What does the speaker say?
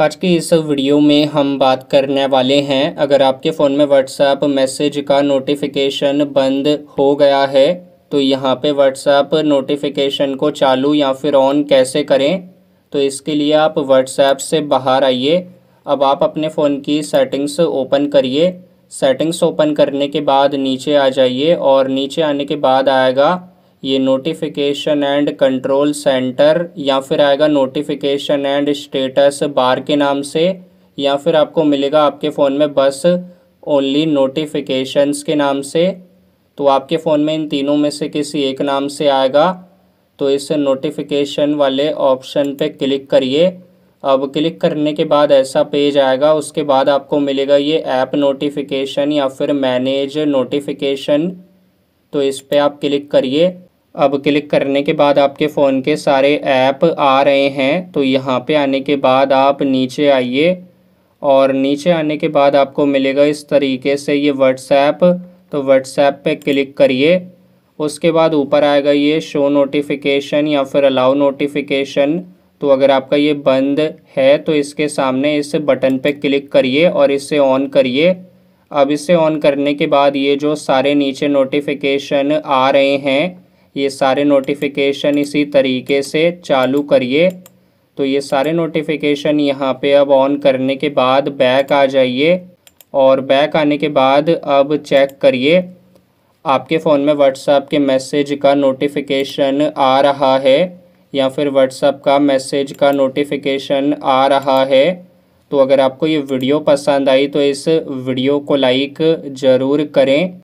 आज के इस वीडियो में हम बात करने वाले हैं अगर आपके फ़ोन में व्हाट्सएप मैसेज का नोटिफिकेशन बंद हो गया है तो यहाँ पे व्हाट्सएप नोटिफिकेशन को चालू या फिर ऑन कैसे करें तो इसके लिए आप व्हाट्सएप से बाहर आइए अब आप अपने फ़ोन की सेटिंग्स ओपन करिए सेटिंग्स ओपन करने के बाद नीचे आ जाइए और नीचे आने के बाद आएगा ये नोटिफिकेशन एंड कंट्रोल सेंटर या फिर आएगा नोटिफिकेशन एंड स्टेटस बार के नाम से या फिर आपको मिलेगा आपके फ़ोन में बस ओनली नोटिफिकेशंस के नाम से तो आपके फ़ोन में इन तीनों में से किसी एक नाम से आएगा तो इस नोटिफिकेशन वाले ऑप्शन पे क्लिक करिए अब क्लिक करने के बाद ऐसा पेज आएगा उसके बाद आपको मिलेगा ये ऐप नोटिफिकेशन या फिर मैनेज नोटिफिकेशन तो इस पर आप क्लिक करिए अब क्लिक करने के बाद आपके फ़ोन के सारे ऐप आ रहे हैं तो यहाँ पे आने के बाद आप नीचे आइए और नीचे आने के बाद आपको मिलेगा इस तरीके से ये व्हाट्सएप तो व्हाट्सएप पे क्लिक करिए उसके बाद ऊपर आएगा ये शो नोटिफिकेशन या फिर अलाउ नोटिफिकेशन तो अगर आपका ये बंद है तो इसके सामने इस बटन पे क्लिक करिए और इसे ऑन करिए अब इसे ऑन करने के बाद ये जो सारे नीचे नोटिफिकेशन आ रहे हैं ये सारे नोटिफिकेशन इसी तरीके से चालू करिए तो ये सारे नोटिफिकेशन यहाँ पे अब ऑन करने के बाद बैक आ जाइए और बैक आने के बाद अब चेक करिए आपके फ़ोन में व्हाट्सएप के मैसेज का नोटिफिकेशन आ रहा है या फिर व्हाट्सएप का मैसेज का नोटिफिकेशन आ रहा है तो अगर आपको ये वीडियो पसंद आई तो इस वीडियो को लाइक ज़रूर करें